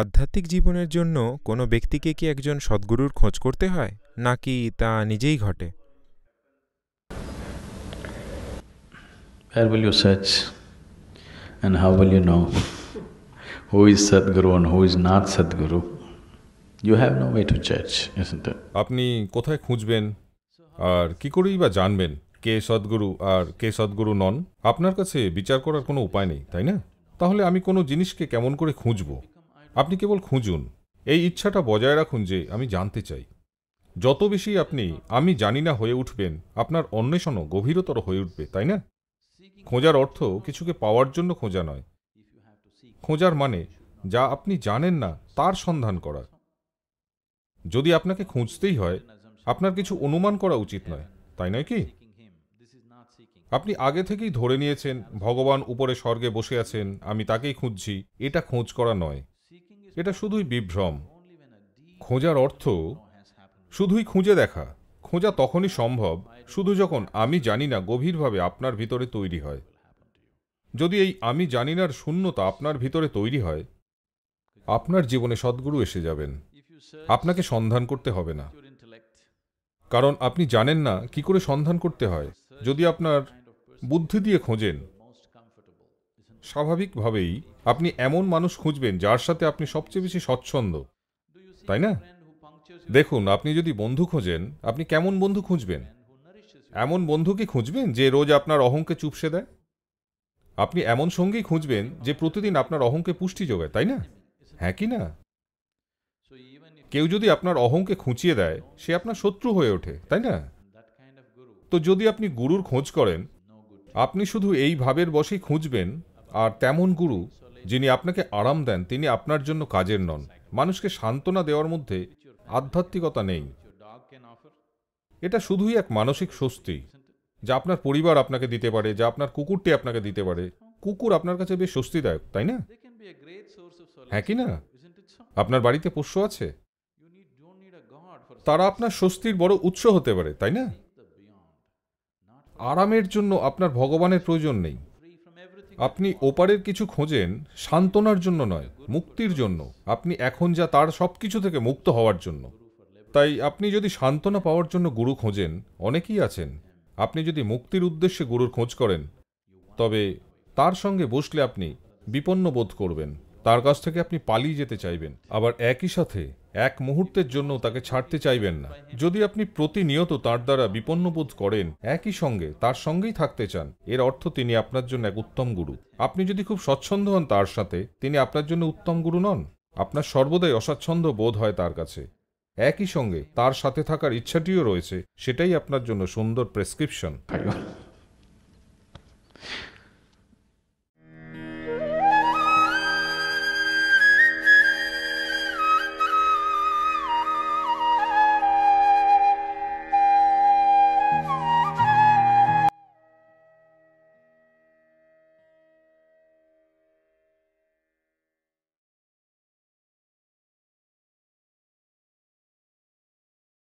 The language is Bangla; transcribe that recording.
আধ্যাত্মিক জীবনের জন্য কোনো ব্যক্তিকে কি একজন সদ্গুরুর খোঁজ করতে হয় নাকি তা নিজেই ঘটে আপনি কোথায় খুঁজবেন আর কি করেই বা জানবেন কে সদ্গুরু আর কে সদ্গুরু নন আপনার কাছে বিচার করার কোনো উপায় নেই তাই না তাহলে আমি কোনো জিনিসকে কেমন করে খুঁজবো আপনি কেবল খুঁজুন এই ইচ্ছাটা বজায় রাখুন যে আমি জানতে চাই যত বেশি আপনি আমি জানি না হয়ে উঠবেন আপনার অন্বেষণও গভীরতর হয়ে উঠবে তাই না খোঁজার অর্থ কিছুকে পাওয়ার জন্য খোঁজা নয় খোঁজার মানে যা আপনি জানেন না তার সন্ধান করা যদি আপনাকে খুঁজতেই হয় আপনার কিছু অনুমান করা উচিত নয় তাই নয় কি আপনি আগে থেকেই ধরে নিয়েছেন ভগবান উপরে স্বর্গে বসে আছেন আমি তাকেই খুঁজছি এটা খোঁজ করা নয় এটা শুধুই বিভ্রম খোঁজার অর্থ শুধুই খুঁজে দেখা খোঁজা তখনই সম্ভব শুধু যখন আমি জানি না গভীরভাবে আপনার ভিতরে তৈরি হয় যদি এই আমি জানি না শূন্যতা আপনার ভিতরে তৈরি হয় আপনার জীবনে সদ্গুরু এসে যাবেন আপনাকে সন্ধান করতে হবে না কারণ আপনি জানেন না কি করে সন্ধান করতে হয় যদি আপনার বুদ্ধি দিয়ে খোঁজেন স্বাভাবিকভাবেই আপনি এমন মানুষ খুঁজবেন যার সাথে আপনি সবচেয়ে বেশি স্বচ্ছন্দ তাই না দেখুন আপনি যদি বন্ধু খোঁজেন আপনি কেমন বন্ধু খুঁজবেন এমন বন্ধু কি খুঁজবেন যে রোজ আপনার অহংকে চুপসে দেয় আপনি এমন সঙ্গেই খুঁজবেন যে প্রতিদিন আপনার অহংকে পুষ্টি যোগায় তাই না হ্যাঁ কি না কেউ যদি আপনার অহংকে খুঁচিয়ে দেয় সে আপনার শত্রু হয়ে ওঠে তাই না তো যদি আপনি গুরুর খোঁজ করেন আপনি শুধু এই ভাবের বসেই খুঁজবেন আর তেমন গুরু যিনি আপনাকে আরাম দেন তিনি আপনার জন্য কাজের নন মানুষকে সান্ত্বনা দেওয়ার মধ্যে আধ্যাত্মিকতা নেই এটা শুধুই এক মানসিক স্বস্তি যা আপনার পরিবার আপনাকে দিতে পারে যা আপনার কুকুরটি আপনাকে দিতে পারে কুকুর আপনার কাছে বেশ স্বস্তিদায়ক তাই না হ্যাঁ কি না আপনার বাড়িতে পোষ্য আছে তারা আপনার স্বস্তির বড় উৎস হতে পারে তাই না আরামের জন্য আপনার ভগবানের প্রয়োজন নেই আপনি ওপারের কিছু খোঁজেন সান্ত্বনার জন্য নয় মুক্তির জন্য আপনি এখন যা তার সব কিছু থেকে মুক্ত হওয়ার জন্য তাই আপনি যদি সান্ত্বনা পাওয়ার জন্য গুরু খোঁজেন অনেকেই আছেন আপনি যদি মুক্তির উদ্দেশ্যে গুরুর খোঁজ করেন তবে তার সঙ্গে বসলে আপনি বিপন্ন বোধ করবেন তার কাছ থেকে আপনি পালিয়ে যেতে চাইবেন আবার একই সাথে এক মুহূর্তের জন্য তাকে ছাড়তে চাইবেন না যদি আপনি প্রতিনিয়ত তার দ্বারা বিপন্ন বোধ করেন একই সঙ্গে তার সঙ্গেই থাকতে চান এর অর্থ তিনি আপনার জন্য এক উত্তম গুরু আপনি যদি খুব স্বচ্ছন্দ হন তার সাথে তিনি আপনার জন্য উত্তম গুরু নন আপনার সর্বদাই অস্বাচ্ছন্দ বোধ হয় তার কাছে একই সঙ্গে তার সাথে থাকার ইচ্ছাটিও রয়েছে সেটাই আপনার জন্য সুন্দর প্রেসক্রিপশন